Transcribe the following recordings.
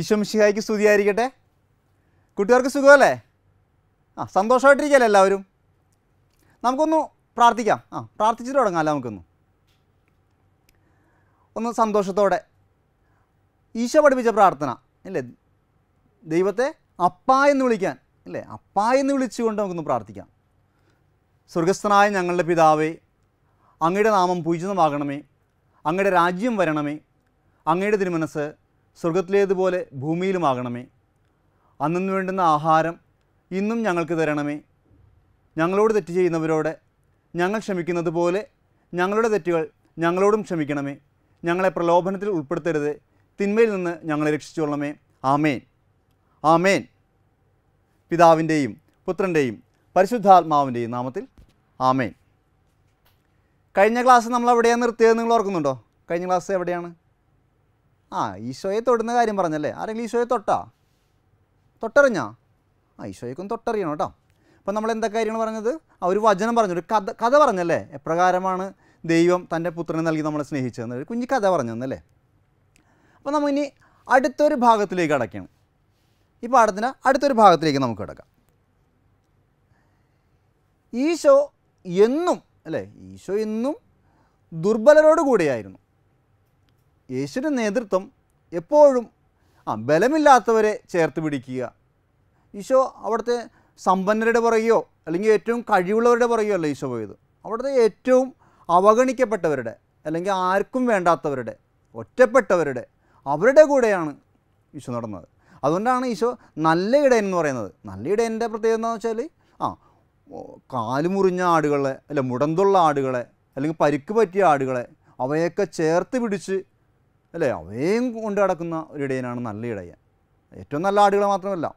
ഈശ്വംഷിഹായിക്ക് സ്തുതിയായിരിക്കട്ടെ കുട്ടികൾക്ക് സുഖമല്ലേ ആ സന്തോഷമായിട്ടിരിക്കല്ലേ എല്ലാവരും നമുക്കൊന്ന് പ്രാർത്ഥിക്കാം ആ പ്രാർത്ഥിച്ചിട്ട് തുടങ്ങാമല്ലോ നമുക്കൊന്ന് ഒന്ന് സന്തോഷത്തോടെ ഈശോ പഠിപ്പിച്ച പ്രാർത്ഥന അല്ലേ ദൈവത്തെ അപ്പ എന്ന് വിളിക്കാൻ അല്ലേ അപ്പ എന്ന് വിളിച്ചുകൊണ്ട് നമുക്കൊന്ന് പ്രാർത്ഥിക്കാം സ്വർഗസ്ഥനായ ഞങ്ങളുടെ പിതാവേ അങ്ങയുടെ നാമം പൂജിതമാകണമേ അങ്ങയുടെ രാജ്യം വരണമേ അങ്ങയുടെ തിരുമനസ് സ്വർഗത്തിലേതുപോലെ ഭൂമിയിലുമാകണമേ അന്നു വേണ്ടുന്ന ആഹാരം ഇന്നും ഞങ്ങൾക്ക് തരണമേ ഞങ്ങളോട് തെറ്റ് ചെയ്യുന്നവരോട് ഞങ്ങൾ ക്ഷമിക്കുന്നത് പോലെ ഞങ്ങളുടെ തെറ്റുകൾ ഞങ്ങളോടും ക്ഷമിക്കണമേ ഞങ്ങളെ പ്രലോഭനത്തിൽ ഉൾപ്പെടുത്തരുത് തിന്മയിൽ നിന്ന് ഞങ്ങളെ രക്ഷിച്ചോളണമേ ആമേൻ ആമേൻ പിതാവിൻ്റെയും പുത്രൻ്റെയും പരിശുദ്ധാത്മാവിൻ്റെയും നാമത്തിൽ ആമേൻ കഴിഞ്ഞ ക്ലാസ് നമ്മൾ എവിടെയാണ് നിർത്തിയത് നിങ്ങൾ ഓർക്കുന്നുണ്ടോ കഴിഞ്ഞ ക്ലാസ് എവിടെയാണ് ആ ഈശോയെ തൊടുന്ന കാര്യം പറഞ്ഞല്ലേ ആരെങ്കിലും ഈശോയെ തൊട്ടാ തൊട്ടറിഞ്ഞാ ആ ഈശോയ്ക്കും തൊട്ടറിയണം കേട്ടോ അപ്പം നമ്മൾ എന്താ കാര്യങ്ങൾ പറഞ്ഞത് ആ ഒരു വചനം പറഞ്ഞു ഒരു കഥ കഥ പറഞ്ഞല്ലേ എപ്രകാരമാണ് ദൈവം തൻ്റെ പുത്രനെ നൽകി നമ്മളെ സ്നേഹിച്ചതെന്ന് ഒരു കുഞ്ഞു കഥ പറഞ്ഞു തന്നല്ലേ അപ്പോൾ നമ്മൾ ഇനി അടുത്തൊരു ഭാഗത്തിലേക്ക് അടയ്ക്കണം ഈ പാഠത്തിന് അടുത്തൊരു ഭാഗത്തിലേക്ക് നമുക്ക് കിടക്കാം ഈശോ എന്നും അല്ലേ ഈശോ എന്നും ദുർബലരോട് കൂടിയായിരുന്നു യേശുവിൻ്റെ നേതൃത്വം എപ്പോഴും ആ ബലമില്ലാത്തവരെ ചേർത്ത് പിടിക്കുക ഈശോ അവിടുത്തെ സമ്പന്നരുടെ പുറകെയോ അല്ലെങ്കിൽ ഏറ്റവും കഴിവുള്ളവരുടെ പുറകെയോ അല്ല ഈശോ പോയത് അവിടുത്തെ ഏറ്റവും അവഗണിക്കപ്പെട്ടവരുടെ അല്ലെങ്കിൽ ആർക്കും വേണ്ടാത്തവരുടെ ഒറ്റപ്പെട്ടവരുടെ അവരുടെ കൂടെയാണ് ഈശോ നടന്നത് അതുകൊണ്ടാണ് ഈശോ നല്ല ഇടയൻ എന്ന് പറയുന്നത് നല്ല ഇടയൻ്റെ പ്രത്യേകത എന്ന് വെച്ചാൽ ആ കാലുമുറിഞ്ഞ ആടുകളെ അല്ല മുടന്തുള്ള ആടുകളെ അല്ലെങ്കിൽ പരിക്ക് പറ്റിയ ആടുകളെ അവയൊക്കെ ചേർത്ത് പിടിച്ച് അല്ലേ അവയും കൊണ്ട് നടക്കുന്ന ഒരു ഇടയനാണ് നല്ല ഇടയൻ ഏറ്റവും നല്ല ആടുകളെ മാത്രമല്ല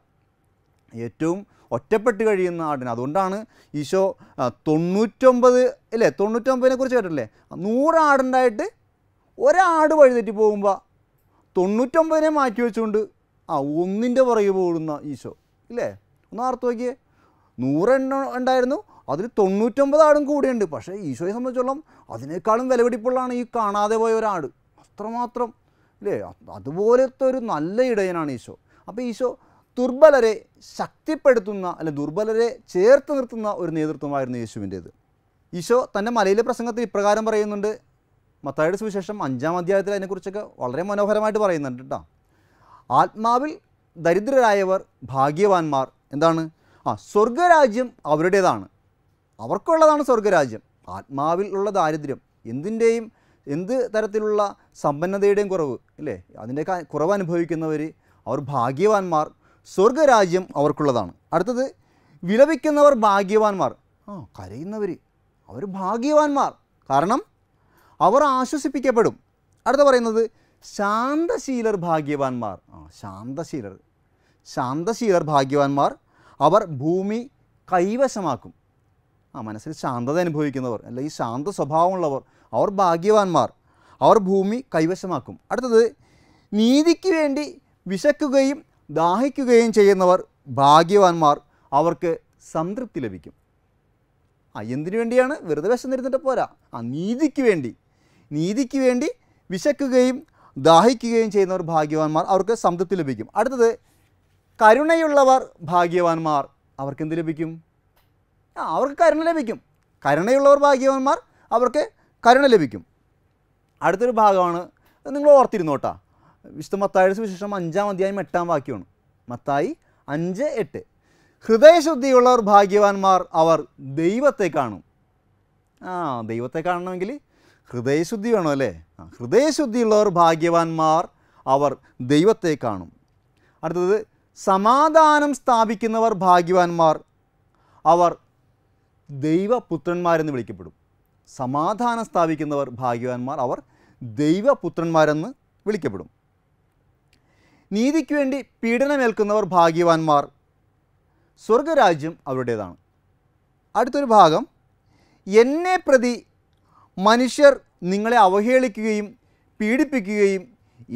ഏറ്റവും ഒറ്റപ്പെട്ട് കഴിയുന്ന ആടിന് അതുകൊണ്ടാണ് ഈശോ തൊണ്ണൂറ്റൊമ്പത് അല്ലേ തൊണ്ണൂറ്റൊമ്പതിനെ കുറിച്ച് കേട്ടില്ലേ നൂറ് ആടുണ്ടായിട്ട് ഒരാട് വഴിതെറ്റി പോകുമ്പോൾ തൊണ്ണൂറ്റൊമ്പതിനെ മാറ്റി വെച്ചുകൊണ്ട് ആ ഒന്നിൻ്റെ പുറകെ പോകുന്ന ഈശോ ഇല്ലേ ഒന്ന് ആർത്ത് നോക്കിയേ നൂറെണ്ണം ഉണ്ടായിരുന്നു അതിൽ തൊണ്ണൂറ്റൊമ്പത് ആടും കൂടെയുണ്ട് പക്ഷേ ഈശോയെ സംബന്ധിച്ചോളം അതിനേക്കാളും വിലപിടിപ്പുള്ളതാണ് ഈ കാണാതെ പോയ ഒരാട് അത്രമാത്രം അല്ലേ അതുപോലത്തെ ഒരു നല്ല ഇടയനാണ് ഈശോ അപ്പോൾ ഈശോ ദുർബലരെ ശക്തിപ്പെടുത്തുന്ന അല്ലെ ദുർബലരെ ചേർത്ത് നിർത്തുന്ന ഒരു നേതൃത്വമായിരുന്നു യേശുവിൻ്റേത് ഈശോ തൻ്റെ മലയിലെ പ്രസംഗത്തിൽ ഇപ്രകാരം പറയുന്നുണ്ട് മത്തായുടെ സുവിശേഷം അഞ്ചാം അധ്യായത്തിൽ അതിനെക്കുറിച്ചൊക്കെ വളരെ മനോഹരമായിട്ട് പറയുന്നുണ്ട് കേട്ടോ ആത്മാവിൽ ദരിദ്രരായവർ ഭാഗ്യവാന്മാർ എന്താണ് ആ സ്വർഗരാജ്യം അവരുടേതാണ് അവർക്കുള്ളതാണ് സ്വർഗരാജ്യം ആത്മാവിൽ ഉള്ള ദാരിദ്ര്യം എന്തിൻ്റെയും എന്ത് തരത്തിലുള്ള സമ്പന്നതയുടെയും കുറവ് അല്ലേ അതിൻ്റെ കുറവ് അനുഭവിക്കുന്നവർ അവർ ഭാഗ്യവാന്മാർ സ്വർഗരാജ്യം അവർക്കുള്ളതാണ് അടുത്തത് വിലപിക്കുന്നവർ ഭാഗ്യവാന്മാർ ആ കരയുന്നവർ അവർ ഭാഗ്യവാന്മാർ കാരണം അവർ ആശ്വസിപ്പിക്കപ്പെടും അടുത്ത പറയുന്നത് ശാന്തശീലർ ഭാഗ്യവാന്മാർ ആ ശാന്തശീലർ ശാന്തശീലർ ഭാഗ്യവാന്മാർ അവർ ഭൂമി കൈവശമാക്കും ആ മനസ്സിൽ ശാന്തത അനുഭവിക്കുന്നവർ അല്ലെങ്കിൽ ശാന്ത സ്വഭാവമുള്ളവർ അവർ ഭാഗ്യവാന്മാർ അവർ ഭൂമി കൈവശമാക്കും അടുത്തത് നീതിക്ക് വേണ്ടി വിശക്കുകയും ദാഹിക്കുകയും ചെയ്യുന്നവർ ഭാഗ്യവാന്മാർ അവർക്ക് സംതൃപ്തി ലഭിക്കും ആ എന്തിനു വേണ്ടിയാണ് വെറുതെ തരുന്നിട്ട് പോരാ ആ നീതിക്ക് വേണ്ടി നീതിക്ക് വേണ്ടി വിശക്കുകയും ദാഹിക്കുകയും ചെയ്യുന്നവർ ഭാഗ്യവാന്മാർ അവർക്ക് സംതൃപ്തി ലഭിക്കും അടുത്തത് കരുണയുള്ളവർ ഭാഗ്യവാന്മാർ അവർക്ക് എന്ത് ലഭിക്കും അവർക്ക് കരുണ ലഭിക്കും കരുണയുള്ളവർ ഭാഗ്യവാന്മാർ അവർക്ക് കരുണ ലഭിക്കും അടുത്തൊരു ഭാഗമാണ് നിങ്ങൾ ഓർത്തിരുന്നോട്ടാ വിശുദ്ധ മത്തായുടെ സുവിശേഷം അഞ്ചാം അധ്യായം എട്ടാം വാക്യമാണ് മത്തായി അഞ്ച് എട്ട് ഹൃദയശുദ്ധിയുള്ളവർ ഭാഗ്യവാന്മാർ അവർ ദൈവത്തെ കാണും ആ ദൈവത്തെ കാണണമെങ്കിൽ ഹൃദയശുദ്ധി വേണം അല്ലേ ആ ഹൃദയശുദ്ധിയുള്ളവർ ഭാഗ്യവാന്മാർ അവർ ദൈവത്തെ കാണും അടുത്തത് സമാധാനം സ്ഥാപിക്കുന്നവർ ഭാഗ്യവാന്മാർ അവർ ദൈവപുത്രന്മാരെന്ന് വിളിക്കപ്പെടും സമാധാനം സ്ഥാപിക്കുന്നവർ ഭാഗ്യവാന്മാർ അവർ ദൈവപുത്രന്മാരെന്ന് വിളിക്കപ്പെടും നീതിക്ക് വേണ്ടി പീഡനമേൽക്കുന്നവർ ഭാഗ്യവാന്മാർ സ്വർഗരാജ്യം അവരുടേതാണ് അടുത്തൊരു ഭാഗം എന്നെ പ്രതി മനുഷ്യർ നിങ്ങളെ അവഹേളിക്കുകയും പീഡിപ്പിക്കുകയും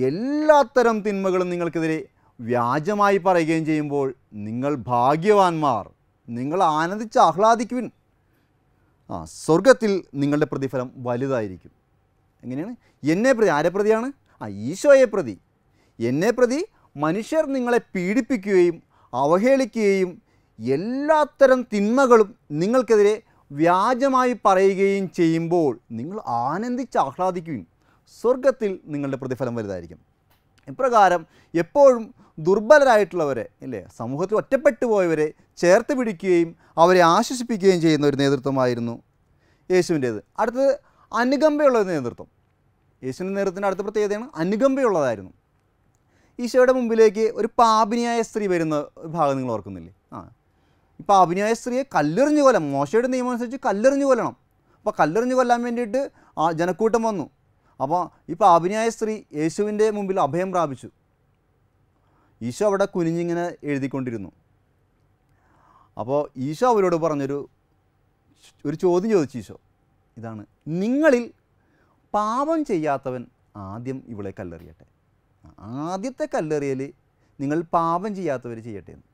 എല്ലാത്തരം തിന്മകളും നിങ്ങൾക്കെതിരെ വ്യാജമായി പറയുകയും ചെയ്യുമ്പോൾ നിങ്ങൾ ഭാഗ്യവാന്മാർ നിങ്ങൾ ആനന്ദിച്ച് ആഹ്ലാദിക്കുവിൻ ആ സ്വർഗത്തിൽ നിങ്ങളുടെ പ്രതിഫലം വലുതായിരിക്കും എങ്ങനെയാണ് എന്നെ പ്രതി ആരെ പ്രതിയാണ് ആ ഈശോയെ പ്രതി എന്നെ പ്രതി മനുഷ്യർ നിങ്ങളെ പീഡിപ്പിക്കുകയും അവഹേളിക്കുകയും എല്ലാത്തരം തിന്മകളും നിങ്ങൾക്കെതിരെ വ്യാജമായി പറയുകയും ചെയ്യുമ്പോൾ നിങ്ങൾ ആനന്ദിച്ച് ആഹ്ലാദിക്കുകയും സ്വർഗത്തിൽ നിങ്ങളുടെ പ്രതിഫലം വലുതായിരിക്കും ഇപ്രകാരം എപ്പോഴും ദുർബലരായിട്ടുള്ളവരെ ഇല്ലേ സമൂഹത്തിൽ ഒറ്റപ്പെട്ടു പോയവരെ ചേർത്ത് പിടിക്കുകയും അവരെ ആശ്വസിപ്പിക്കുകയും ചെയ്യുന്ന ഒരു നേതൃത്വമായിരുന്നു യേശുവിൻ്റേത് അടുത്തത് അനുകമ്പയുള്ള നേതൃത്വം യേശുവിൻ്റെ നേതൃത്വത്തിൻ്റെ അടുത്ത പ്രത്യേകതയാണ് അനുകമ്പയുള്ളതായിരുന്നു ഈശോയുടെ മുമ്പിലേക്ക് ഒരു പാപിനിയായ സ്ത്രീ വരുന്ന ഭാഗം നിങ്ങൾ ഓർക്കുന്നില്ലേ ആ ഈ പാപിനിയായ സ്ത്രീയെ കല്ലെറിഞ്ഞു കൊല്ലാം മോശയുടെ നിയമം അനുസരിച്ച് കല്ലെറിഞ്ഞു കൊല്ലണം അപ്പോൾ കല്ലെറിഞ്ഞു കൊല്ലാൻ വേണ്ടിയിട്ട് ആ ജനക്കൂട്ടം വന്നു അപ്പോൾ ഈ അഭിനയായ സ്ത്രീ യേശുവിൻ്റെ മുമ്പിൽ അഭയം പ്രാപിച്ചു ഈശോ അവിടെ കുനിഞ്ഞിങ്ങനെ എഴുതിക്കൊണ്ടിരുന്നു അപ്പോൾ ഈശോ അവരോട് പറഞ്ഞൊരു ഒരു ചോദ്യം ചോദിച്ചു ഈശോ ഇതാണ് നിങ്ങളിൽ പാപം ചെയ്യാത്തവൻ ആദ്യം ഇവളെ കല്ലെറിയട്ടെ ആദ്യത്തെ കല്ലെറിയൽ നിങ്ങൾ പാപം ചെയ്യാത്തവർ ചെയ്യട്ടെ എന്ന്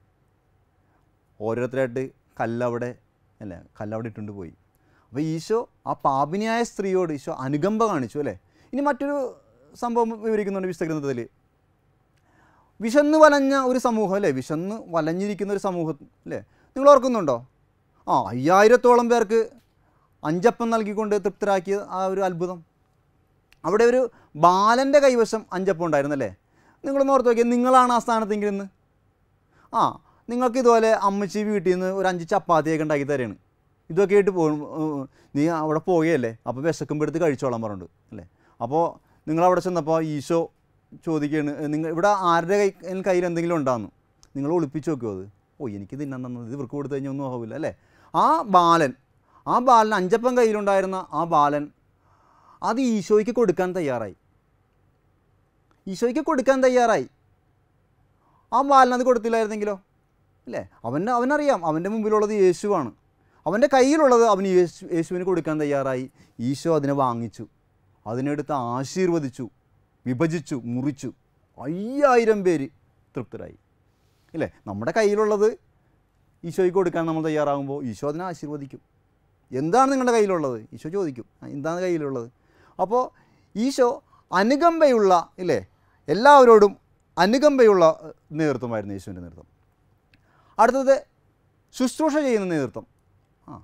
ഓരോരുത്തരായിട്ട് കല്ലവിടെ അല്ലേ കല്ലവിടെ ഇട്ടുകൊണ്ട് പോയി അപ്പോൾ ഈശോ ആ പാപിനിയായ സ്ത്രീയോട് ഈശോ അനുകമ്പ കാണിച്ചു അല്ലേ ഇനി മറ്റൊരു സംഭവം വിവരിക്കുന്നുണ്ട് വിശ്വഗ്രന്ഥത്തിൽ ഗ്രന്ഥത്തിൽ വിശന്ന് വലഞ്ഞ ഒരു സമൂഹം അല്ലേ വിശന്ന് വലഞ്ഞിരിക്കുന്ന ഒരു സമൂഹം അല്ലേ നിങ്ങൾ ഓർക്കുന്നുണ്ടോ ആ അയ്യായിരത്തോളം പേർക്ക് അഞ്ചപ്പം നൽകിക്കൊണ്ട് തൃപ്തരാക്കിയ ആ ഒരു അത്ഭുതം അവിടെ ഒരു ബാലൻ്റെ കൈവശം അഞ്ചപ്പം ഉണ്ടായിരുന്നല്ലേ നിങ്ങളൊന്ന് ഓർത്ത് നോക്കിയാൽ നിങ്ങളാണ് ആ സ്ഥാനത്തെങ്കിൽ ഇന്ന് ആ നിങ്ങൾക്ക് ഇതുപോലെ അമ്മച്ചി വീട്ടിൽ നിന്ന് ഒരു അഞ്ച് ചപ്പാത്തിയൊക്കെ ഉണ്ടാക്കി തരാണ് ഇതൊക്കെ ആയിട്ട് പോകും നീ അവിടെ പോകുകയല്ലേ അപ്പോൾ വിശക്കുമ്പോൾ കഴിച്ചോളാൻ പറഞ്ഞിട്ടുണ്ട് അല്ലേ അപ്പോൾ നിങ്ങളവിടെ ചെന്നപ്പോൾ ഈശോ ചോദിക്കുകയാണ് നിങ്ങൾ ഇവിടെ ആരുടെ കൈ കയ്യിൽ എന്തെങ്കിലും ഉണ്ടാകുന്നു നിങ്ങൾ ഒളിപ്പിച്ച് നോക്കുമോ അത് ഓ എനിക്ക് തിന്നാൻ തന്നത് ഇത് ഇവർക്ക് കൊടുത്തു കഴിഞ്ഞാൽ ഒന്നും ആവില്ല അല്ലേ ആ ബാലൻ ആ ബാലൻ അഞ്ചപ്പം കയ്യിലുണ്ടായിരുന്ന ആ ബാലൻ അത് ഈശോയ്ക്ക് കൊടുക്കാൻ തയ്യാറായി ഈശോയ്ക്ക് കൊടുക്കാൻ തയ്യാറായി ആ ബാലൻ അത് കൊടുത്തില്ലായിരുന്നെങ്കിലോ അല്ലേ അവൻ അവനറിയാം അവൻ്റെ മുമ്പിലുള്ളത് യേശുവാണ് അവൻ്റെ കയ്യിലുള്ളത് അവന് യേശു യേശുവിന് കൊടുക്കാൻ തയ്യാറായി ഈശോ അതിനെ വാങ്ങിച്ചു അതിനെടുത്ത് ആശീർവദിച്ചു വിഭജിച്ചു മുറിച്ചു അയ്യായിരം പേര് തൃപ്തരായി ഇല്ലേ നമ്മുടെ കയ്യിലുള്ളത് ഈശോയ്ക്ക് കൊടുക്കാൻ നമ്മൾ തയ്യാറാകുമ്പോൾ ഈശോ അതിനെ ആശീർവദിക്കും എന്താണ് നിങ്ങളുടെ കയ്യിലുള്ളത് ഈശോ ചോദിക്കും എന്താണ് കയ്യിലുള്ളത് അപ്പോൾ ഈശോ അനുകമ്പയുള്ള ഇല്ലേ എല്ലാവരോടും അനുകമ്പയുള്ള നേതൃത്വമായിരുന്നു യേശുവിൻ്റെ നേതൃത്വം അടുത്തത് ശുശ്രൂഷ ചെയ്യുന്ന നേതൃത്വം ആ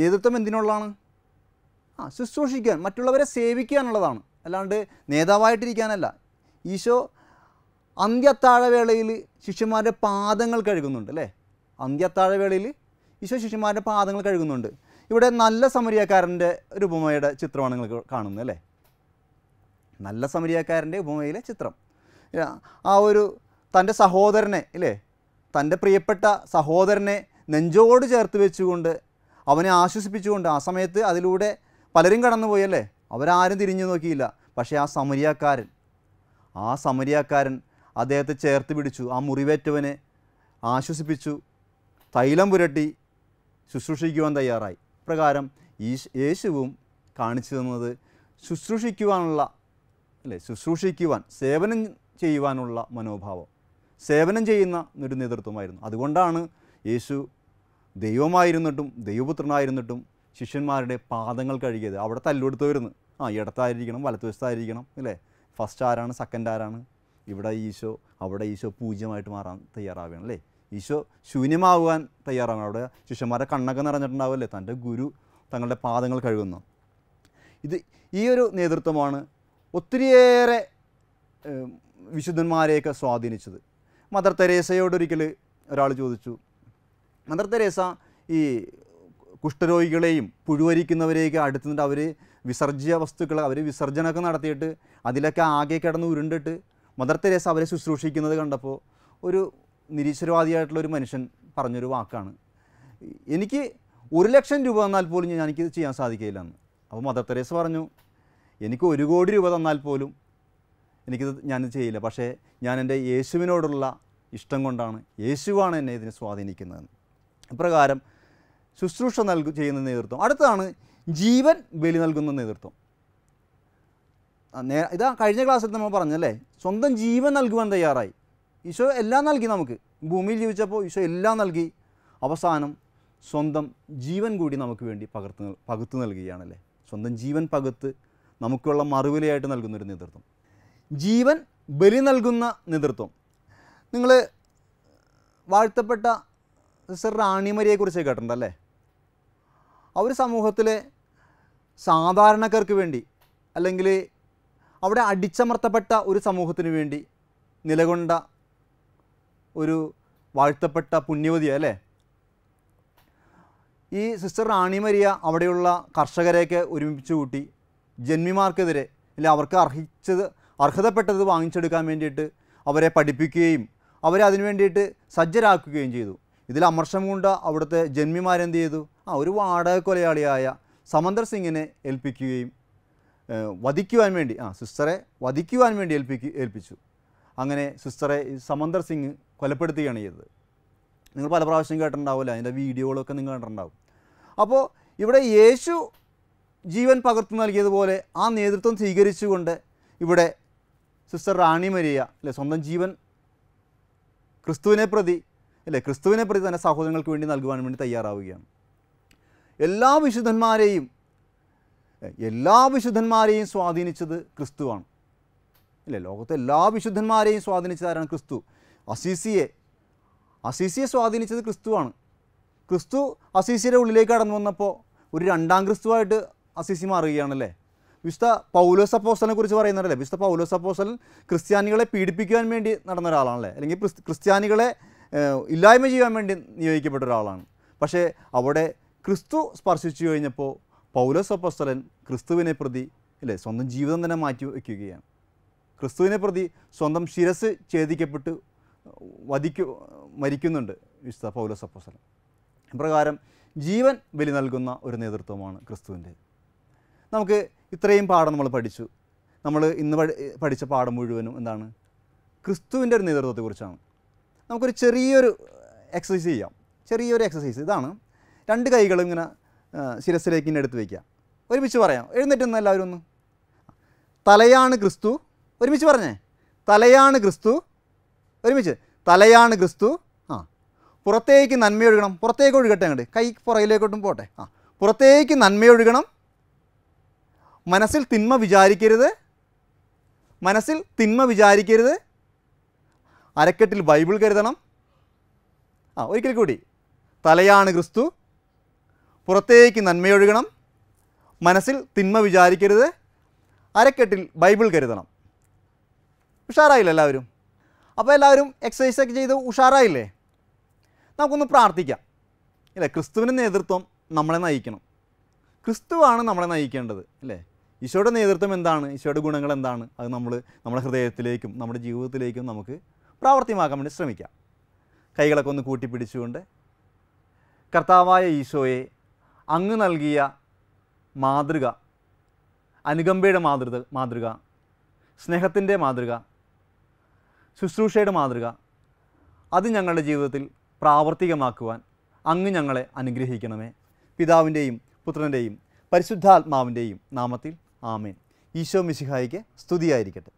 നേതൃത്വം എന്തിനുള്ളതാണ് ആ ശുശ്രൂഷിക്കാൻ മറ്റുള്ളവരെ സേവിക്കുക എന്നുള്ളതാണ് അല്ലാണ്ട് നേതാവായിട്ടിരിക്കാനല്ല ഈശോ അന്ത്യത്താഴവേളയിൽ ശിഷ്യന്മാരുടെ പാദങ്ങൾ കഴുകുന്നുണ്ട് അല്ലേ അന്ത്യത്താഴവേളയിൽ ഈശോ ശിഷ്യന്മാരുടെ പാദങ്ങൾ കഴുകുന്നുണ്ട് ഇവിടെ നല്ല സമരിയക്കാരൻ്റെ ഒരു ഉപമയുടെ ചിത്രമാണ് നിങ്ങൾ കാണുന്നത് അല്ലേ നല്ല സമരിയക്കാരൻ്റെ ഉപമയിലെ ചിത്രം ആ ഒരു തൻ്റെ സഹോദരനെ അല്ലേ തൻ്റെ പ്രിയപ്പെട്ട സഹോദരനെ നെഞ്ചോട് ചേർത്ത് വെച്ചുകൊണ്ട് അവനെ ആശ്വസിപ്പിച്ചുകൊണ്ട് ആ സമയത്ത് അതിലൂടെ പലരും കടന്നുപോയല്ലേ അവരാരും തിരിഞ്ഞു നോക്കിയില്ല പക്ഷേ ആ സമരിയാക്കാരൻ ആ സമരിയാക്കാരൻ അദ്ദേഹത്തെ ചേർത്ത് പിടിച്ചു ആ മുറിവേറ്റവനെ ആശ്വസിപ്പിച്ചു തൈലം പുരട്ടി ശുശ്രൂഷിക്കുവാൻ തയ്യാറായി പ്രകാരം ഈ യേശുവും കാണിച്ചു തന്നത് ശുശ്രൂഷിക്കുവാനുള്ള അല്ലേ ശുശ്രൂഷിക്കുവാൻ സേവനം ചെയ്യുവാനുള്ള മനോഭാവം സേവനം ചെയ്യുന്ന ഒരു നേതൃത്വമായിരുന്നു അതുകൊണ്ടാണ് യേശു ദൈവമായിരുന്നിട്ടും ദൈവപുത്രനായിരുന്നിട്ടും ശിഷ്യന്മാരുടെ പാദങ്ങൾ കഴുകിയത് അവിടെ വരുന്നു ആ ഇടത്തായിരിക്കണം വലത്തുവശത്തായിരിക്കണം അല്ലേ ഫസ്റ്റ് ആരാണ് സെക്കൻഡ് ആരാണ് ഇവിടെ ഈശോ അവിടെ ഈശോ പൂജ്യമായിട്ട് മാറാൻ തയ്യാറാവുകയാണ് അല്ലേ ഈശോ ശൂന്യമാകുവാൻ തയ്യാറാണ് അവിടെ ശിഷ്യന്മാരെ കണ്ണൊക്കെ നിറഞ്ഞിട്ടുണ്ടാവുമല്ലേ തൻ്റെ ഗുരു തങ്ങളുടെ പാദങ്ങൾ കഴുകുന്നു ഇത് ഈ ഒരു നേതൃത്വമാണ് ഒത്തിരിയേറെ വിശുദ്ധന്മാരെയൊക്കെ സ്വാധീനിച്ചത് മദർ തെരേസയോട് ഒരിക്കൽ ഒരാൾ ചോദിച്ചു മദർ തെരേസ ഈ കുഷ്ഠരോഗികളെയും പുഴുവരിക്കുന്നവരെയൊക്കെ അടുത്തുനിന്നിട്ട് അവർ വിസർജ്യ വസ്തുക്കൾ അവർ വിസർജനമൊക്കെ നടത്തിയിട്ട് അതിലൊക്കെ ആകെ കിടന്ന് ഉരുണ്ടിട്ട് മദർ തെരേസ അവരെ ശുശ്രൂഷിക്കുന്നത് കണ്ടപ്പോൾ ഒരു നിരീശ്വരവാദിയായിട്ടുള്ള ഒരു മനുഷ്യൻ പറഞ്ഞൊരു വാക്കാണ് എനിക്ക് ഒരു ലക്ഷം രൂപ തന്നാൽ പോലും ഞാൻ എനിക്കിത് ചെയ്യാൻ സാധിക്കില്ല എന്ന് അപ്പോൾ മദർ തെരേസ പറഞ്ഞു എനിക്ക് ഒരു കോടി രൂപ തന്നാൽ പോലും എനിക്കിത് ഞാനിത് ചെയ്യില്ല പക്ഷേ ഞാൻ എൻ്റെ യേശുവിനോടുള്ള ഇഷ്ടം കൊണ്ടാണ് യേശുവാണ് എന്നെ ഇതിനെ സ്വാധീനിക്കുന്നതെന്ന് ഇപ്രകാരം ശുശ്രൂഷ നൽകു ചെയ്യുന്ന നേതൃത്വം അടുത്തതാണ് ജീവൻ ബലി നൽകുന്ന നേതൃത്വം ഇതാ കഴിഞ്ഞ ക്ലാസ്സിൽ നമ്മൾ പറഞ്ഞല്ലേ സ്വന്തം ജീവൻ നൽകുവാൻ തയ്യാറായി ഈശോ എല്ലാം നൽകി നമുക്ക് ഭൂമിയിൽ ജീവിച്ചപ്പോൾ ഈശോ എല്ലാം നൽകി അവസാനം സ്വന്തം ജീവൻ കൂടി നമുക്ക് വേണ്ടി പകർത്ത് പകുത്ത് നൽകുകയാണല്ലേ സ്വന്തം ജീവൻ പകുത്ത് നമുക്കുള്ള മറുവിലയായിട്ട് നൽകുന്നൊരു നേതൃത്വം ജീവൻ ബലി നൽകുന്ന നേതൃത്വം നിങ്ങൾ വാഴ്ത്തപ്പെട്ട സിസ്റ്റർ റാണിമരിയെക്കുറിച്ച് കേട്ടിട്ടുണ്ടല്ലേ അവർ സമൂഹത്തിലെ സാധാരണക്കാർക്ക് വേണ്ടി അല്ലെങ്കിൽ അവിടെ അടിച്ചമർത്തപ്പെട്ട ഒരു സമൂഹത്തിന് വേണ്ടി നിലകൊണ്ട ഒരു വാഴ്ത്തപ്പെട്ട പുണ്യവതിയ അല്ലേ ഈ സിസ്റ്റർ റാണി മരിയ അവിടെയുള്ള കർഷകരെയൊക്കെ ഒരുമിച്ച് കൂട്ടി ജന്മിമാർക്കെതിരെ അല്ലെ അവർക്ക് അർഹിച്ചത് അർഹതപ്പെട്ടത് വാങ്ങിച്ചെടുക്കാൻ വേണ്ടിയിട്ട് അവരെ പഠിപ്പിക്കുകയും അവരെ അതിനു വേണ്ടിയിട്ട് സജ്ജരാക്കുകയും ചെയ്തു ഇതിൽ അമർഷം കൊണ്ട് അവിടുത്തെ ജന്മിമാരെന്ത് ചെയ്തു ആ ഒരു വാടക കൊലയാളിയായ സമന്ദർ സിംഗിനെ ഏൽപ്പിക്കുകയും വധിക്കുവാൻ വേണ്ടി ആ സിസ്റ്ററെ വധിക്കുവാൻ വേണ്ടി ഏൽപ്പിക്കു ഏൽപ്പിച്ചു അങ്ങനെ സിസ്റ്ററെ സമന്ദർ സിംഗ് കൊലപ്പെടുത്തുകയാണ് ചെയ്തത് നിങ്ങൾ പല പ്രാവശ്യം കേട്ടിട്ടുണ്ടാവില്ല അതിൻ്റെ വീഡിയോകളൊക്കെ നിങ്ങൾ കണ്ടിട്ടുണ്ടാവും അപ്പോൾ ഇവിടെ യേശു ജീവൻ പകർത്തു നൽകിയതുപോലെ ആ നേതൃത്വം സ്വീകരിച്ചുകൊണ്ട് ഇവിടെ സിസ്റ്റർ റാണി മരിയ അല്ലെ സ്വന്തം ജീവൻ ക്രിസ്തുവിനെ പ്രതി അല്ലേ ക്രിസ്തുവിനെ പ്രതി തന്നെ സഹോദരങ്ങൾക്ക് വേണ്ടി നൽകുവാൻ വേണ്ടി തയ്യാറാവുകയാണ് എല്ലാ വിശുദ്ധന്മാരെയും എല്ലാ വിശുദ്ധന്മാരെയും സ്വാധീനിച്ചത് ക്രിസ്തുവാണ് അല്ലേ ലോകത്തെ എല്ലാ വിശുദ്ധന്മാരെയും സ്വാധീനിച്ചതാരാണ് ക്രിസ്തു അസീസിയെ അസീസിയെ സ്വാധീനിച്ചത് ക്രിസ്തുവാണ് ക്രിസ്തു അസീസിയുടെ ഉള്ളിലേക്ക് കടന്നു വന്നപ്പോൾ ഒരു രണ്ടാം ക്രിസ്തുവായിട്ട് അസീസി മാറുകയാണല്ലേ വിശുദ്ധ പൗലോസ് അപ്പോസ്റ്റലിനെ കുറിച്ച് പറയുന്നുണ്ടല്ലേ വിശുദ്ധ പൗലോസ് അപ്പോസ്റ്റലൻ ക്രിസ്ത്യാനികളെ പീഡിപ്പിക്കുവാൻ വേണ്ടി നടന്ന ഒരാളാണല്ലേ അല്ലെങ്കിൽ ക്രിസ്ത്യാനികളെ ഇല്ലായ്മ ചെയ്യാൻ വേണ്ടി നിയോഗിക്കപ്പെട്ട ഒരാളാണ് പക്ഷേ അവിടെ ക്രിസ്തു സ്പർശിച്ചു കഴിഞ്ഞപ്പോൾ പൗലോസ് ക്രിസ്തുവിനെ പ്രതി അല്ലേ സ്വന്തം ജീവിതം തന്നെ മാറ്റി വയ്ക്കുകയാണ് ക്രിസ്തുവിനെ പ്രതി സ്വന്തം ശിരസ് ഛേദിക്കപ്പെട്ട് വധിക്കു മരിക്കുന്നുണ്ട് വിശുദ്ധ പൗലോസ് അപ്പസ്തലൻ പ്രകാരം ജീവൻ ബലി നൽകുന്ന ഒരു നേതൃത്വമാണ് ക്രിസ്തുവിൻ്റെ നമുക്ക് ഇത്രയും പാഠം നമ്മൾ പഠിച്ചു നമ്മൾ ഇന്ന് പഠിച്ച പാഠം മുഴുവനും എന്താണ് ക്രിസ്തുവിൻ്റെ ഒരു നേതൃത്വത്തെക്കുറിച്ചാണ് നമുക്കൊരു ചെറിയൊരു എക്സസൈസ് ചെയ്യാം ചെറിയൊരു എക്സസൈസ് ഇതാണ് രണ്ട് കൈകളും ഇങ്ങനെ ശിരസിലേക്ക് ഇങ്ങനെ എടുത്ത് വയ്ക്കുക ഒരുമിച്ച് പറയാം എഴുന്നേറ്റുന്ന എല്ലാവരും ഒന്ന് തലയാണ് ക്രിസ്തു ഒരുമിച്ച് പറഞ്ഞേ തലയാണ് ക്രിസ്തു ഒരുമിച്ച് തലയാണ് ക്രിസ്തു ആ പുറത്തേക്ക് നന്മയൊഴുകണം പുറത്തേക്ക് ഒഴുകട്ടെ അങ്ങോട്ട് കൈ പുറയിലേക്കോട്ടും പോട്ടെ ആ പുറത്തേക്ക് നന്മയൊഴുകണം മനസ്സിൽ തിന്മ വിചാരിക്കരുത് മനസ്സിൽ തിന്മ വിചാരിക്കരുത് അരക്കെട്ടിൽ ബൈബിൾ കരുതണം ആ ഒരിക്കൽ കൂടി തലയാണ് ക്രിസ്തു പുറത്തേക്ക് നന്മയൊഴുകണം മനസ്സിൽ തിന്മ വിചാരിക്കരുത് അരക്കെട്ടിൽ ബൈബിൾ കരുതണം ഉഷാറായില്ല എല്ലാവരും അപ്പോൾ എല്ലാവരും എക്സസൈസ് ഒക്കെ ചെയ്ത് ഉഷാറായില്ലേ നമുക്കൊന്ന് പ്രാർത്ഥിക്കാം ഇല്ല ക്രിസ്തുവിൻ്റെ നേതൃത്വം നമ്മളെ നയിക്കണം ക്രിസ്തുവാണ് നമ്മളെ നയിക്കേണ്ടത് അല്ലേ ഈശോയുടെ നേതൃത്വം എന്താണ് ഈശോയുടെ ഗുണങ്ങൾ എന്താണ് അത് നമ്മൾ നമ്മുടെ ഹൃദയത്തിലേക്കും നമ്മുടെ ജീവിതത്തിലേക്കും നമുക്ക് പ്രാവർത്തികമാക്കാൻ വേണ്ടി ശ്രമിക്കാം കൈകളൊക്കെ ഒന്ന് കൂട്ടിപ്പിടിച്ചുകൊണ്ട് കർത്താവായ ഈശോയെ അങ്ങ് നൽകിയ മാതൃക അനുകമ്പയുടെ മാതൃ മാതൃക സ്നേഹത്തിൻ്റെ മാതൃക ശുശ്രൂഷയുടെ മാതൃക അത് ഞങ്ങളുടെ ജീവിതത്തിൽ പ്രാവർത്തികമാക്കുവാൻ അങ്ങ് ഞങ്ങളെ അനുഗ്രഹിക്കണമേ പിതാവിൻ്റെയും പുത്രൻ്റെയും പരിശുദ്ധാത്മാവിൻ്റെയും നാമത്തിൽ ആമേൻ ഈശോ മിശിഹായിക്ക് സ്തുതിയായിരിക്കട്ടെ